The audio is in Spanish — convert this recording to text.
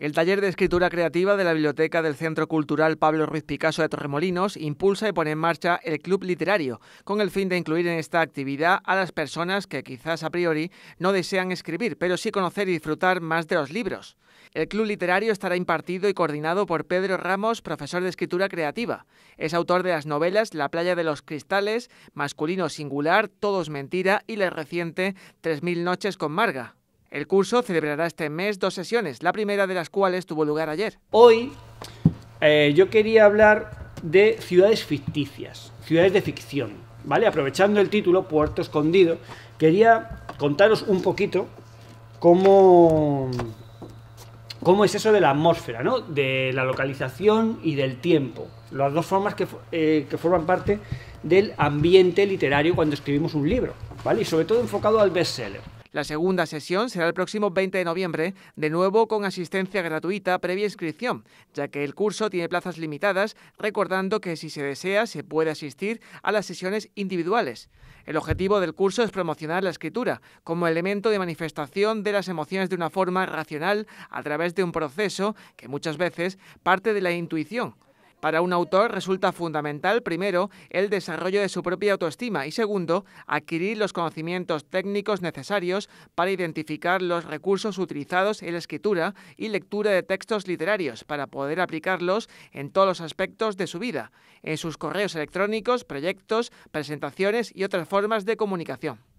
El taller de escritura creativa de la Biblioteca del Centro Cultural Pablo Ruiz Picasso de Torremolinos impulsa y pone en marcha el Club Literario, con el fin de incluir en esta actividad a las personas que quizás a priori no desean escribir, pero sí conocer y disfrutar más de los libros. El Club Literario estará impartido y coordinado por Pedro Ramos, profesor de escritura creativa. Es autor de las novelas La playa de los cristales, Masculino singular, Todos mentira y la reciente Tres mil noches con Marga. El curso celebrará este mes dos sesiones, la primera de las cuales tuvo lugar ayer. Hoy eh, yo quería hablar de ciudades ficticias, ciudades de ficción, ¿vale? Aprovechando el título Puerto Escondido, quería contaros un poquito cómo, cómo es eso de la atmósfera, ¿no? De la localización y del tiempo. Las dos formas que, eh, forman parte del ambiente literario cuando escribimos un libro, ¿vale? Y sobre todo enfocado al bestseller. La segunda sesión será el próximo 20 de noviembre, de nuevo con asistencia gratuita previa inscripción, ya que el curso tiene plazas limitadas, recordando que si se desea se puede asistir a las sesiones individuales. El objetivo del curso es promocionar la escritura como elemento de manifestación de las emociones de una forma racional a través de un proceso que muchas veces parte de la intuición para un autor resulta fundamental, primero, el desarrollo de su propia autoestima y, segundo, adquirir los conocimientos técnicos necesarios para identificar los recursos utilizados en la escritura y lectura de textos literarios para poder aplicarlos en todos los aspectos de su vida, en sus correos electrónicos, proyectos, presentaciones y otras formas de comunicación.